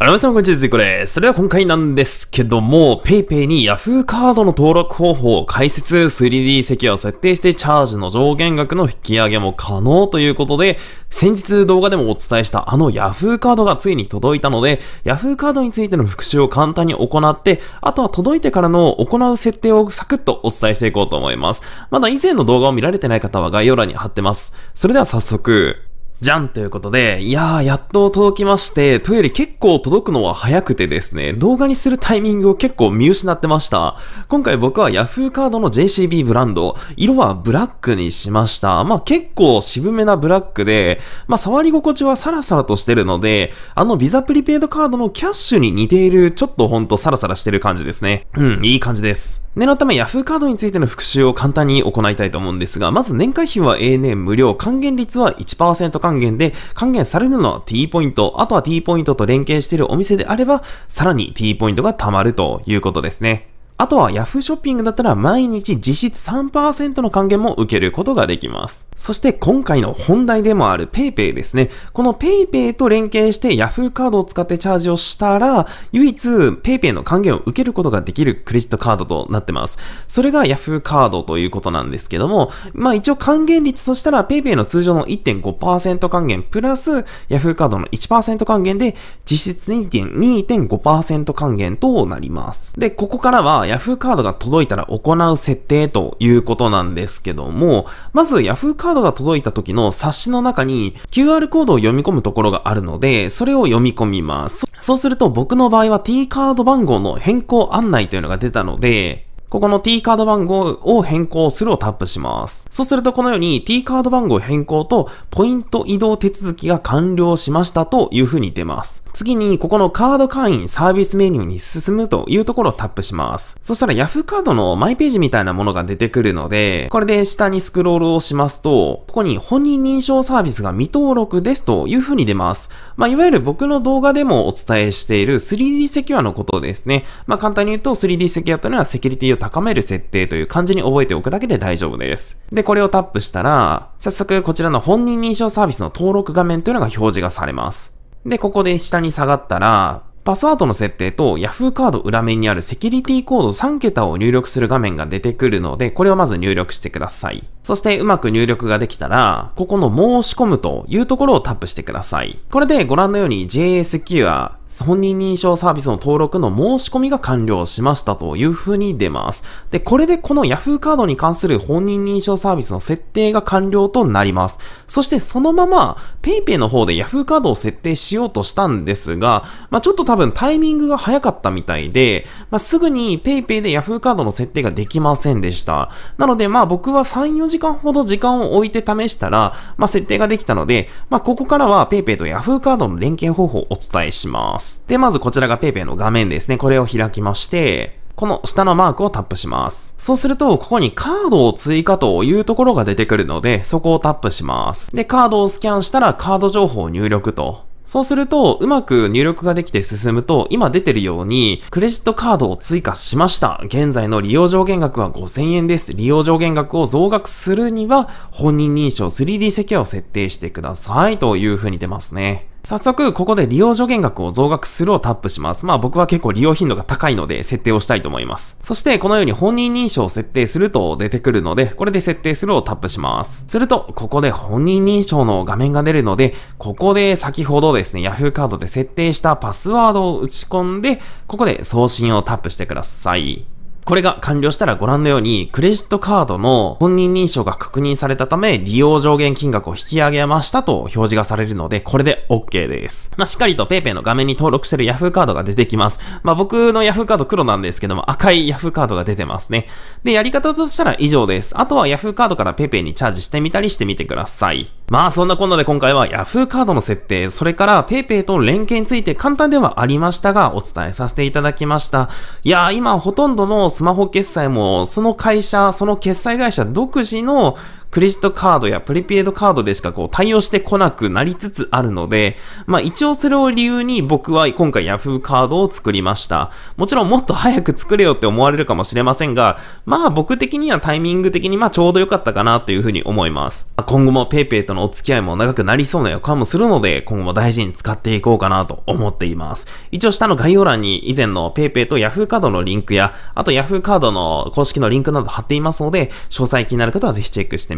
あら皆さん、こんにちは。ずいこです。それでは今回なんですけども、PayPay に Yahoo カードの登録方法を解説、3D 席を設定してチャージの上限額の引き上げも可能ということで、先日動画でもお伝えしたあの Yahoo カードがついに届いたので、Yahoo カードについての復習を簡単に行って、あとは届いてからの行う設定をサクッとお伝えしていこうと思います。まだ以前の動画を見られてない方は概要欄に貼ってます。それでは早速、じゃんということで、いやー、やっと届きまして、というより結構届くのは早くてですね、動画にするタイミングを結構見失ってました。今回僕は Yahoo カードの JCB ブランド、色はブラックにしました。まあ結構渋めなブラックで、まあ触り心地はサラサラとしてるので、あのビザプリペイドカードのキャッシュに似ている、ちょっとほんとサラサラしてる感じですね。うん、いい感じです。念のためヤフーカードについての復習を簡単に行いたいと思うんですが、まず年会費は永年無料、還元率は1%還元で、還元されるのは T ポイント、あとは T ポイントと連携しているお店であれば、さらに T ポイントが貯まるということですね。あとは Yahoo ショッピングだったら毎日実質3%の還元も受けることができます。そして今回の本題でもある PayPay ですね。この PayPay と連携して Yahoo カードを使ってチャージをしたら、唯一 PayPay の還元を受けることができるクレジットカードとなってます。それが Yahoo カードということなんですけども、まあ一応還元率としたら PayPay の通常の1.5%還元プラス Yahoo カードの1%還元で実質2.5%還元となります。で、ここからは Yahoo カードが届いたら行う設定ということなんですけども、まず Yahoo カードが届いた時の冊子の中に QR コードを読み込むところがあるので、それを読み込みます。そうすると僕の場合は T カード番号の変更案内というのが出たので、ここの T カード番号を変更するをタップします。そうするとこのように T カード番号変更とポイント移動手続きが完了しましたという風に出ます。次にここのカード会員サービスメニューに進むというところをタップします。そしたら Yahoo カードのマイページみたいなものが出てくるので、これで下にスクロールをしますと、ここに本人認証サービスが未登録ですという風に出ます。まあ、いわゆる僕の動画でもお伝えしている 3D セキュアのことですね。まあ、簡単に言うと 3D セキュアというのはセキュリティを高める設定という漢字に覚えておくだけで大丈夫です。で、これをタップしたら、早速こちらの本人認証サービスの登録画面というのが表示がされます。で、ここで下に下がったら、パスワードの設定と Yahoo カード裏面にあるセキュリティコード3桁を入力する画面が出てくるので、これをまず入力してください。そしてうまく入力ができたら、ここの申し込むというところをタップしてください。これでご覧のように j s q は本人認証サービスの登録の申し込みが完了しましたという風に出ます。で、これでこの Yahoo カードに関する本人認証サービスの設定が完了となります。そしてそのまま PayPay の方で Yahoo カードを設定しようとしたんですが、まあ、ちょっと多分タイミングが早かったみたいで、まあ、すぐに PayPay で Yahoo カードの設定ができませんでした。なのでまあ僕は3、4時間ほど時間を置いて試したら、まあ、設定ができたので、まあ、ここからは PayPay と Yahoo カードの連携方法をお伝えします。ます。で、まずこちらが PayPay の画面ですね。これを開きまして、この下のマークをタップします。そうすると、ここにカードを追加というところが出てくるので、そこをタップします。で、カードをスキャンしたらカード情報を入力と。そうすると、うまく入力ができて進むと、今出てるように、クレジットカードを追加しました。現在の利用上限額は5000円です。利用上限額を増額するには、本人認証 3D 席を設定してください。という風に出ますね。早速、ここで利用助言額を増額するをタップします。まあ僕は結構利用頻度が高いので設定をしたいと思います。そしてこのように本人認証を設定すると出てくるので、これで設定するをタップします。すると、ここで本人認証の画面が出るので、ここで先ほどですね、Yahoo カードで設定したパスワードを打ち込んで、ここで送信をタップしてください。これが完了したらご覧のように、クレジットカードの本人認証が確認されたため、利用上限金額を引き上げましたと表示がされるので、これで OK です。まあ、しっかりと PayPay の画面に登録してる Yahoo カードが出てきます。まあ、僕の Yahoo カード黒なんですけども、赤い Yahoo カードが出てますね。で、やり方としたら以上です。あとは Yahoo カードから PayPay にチャージしてみたりしてみてください。まあ、そんなこんなで今回は Yahoo カードの設定、それから PayPay と連携について簡単ではありましたが、お伝えさせていただきました。いやー、今ほとんどのスマホ決済も、その会社、その決済会社独自のクレジットカードやプリペイドカードでしかこう対応してこなくなりつつあるので、まあ一応それを理由に僕は今回 Yahoo カードを作りました。もちろんもっと早く作れよって思われるかもしれませんが、まあ僕的にはタイミング的にまあちょうど良かったかなというふうに思います。今後も PayPay とのお付き合いも長くなりそうな予感もするので、今後も大事に使っていこうかなと思っています。一応下の概要欄に以前の PayPay と Yahoo カードのリンクや、あと Yahoo カードの公式のリンクなど貼っていますので、詳細気になる方はぜひチェックしてみてください。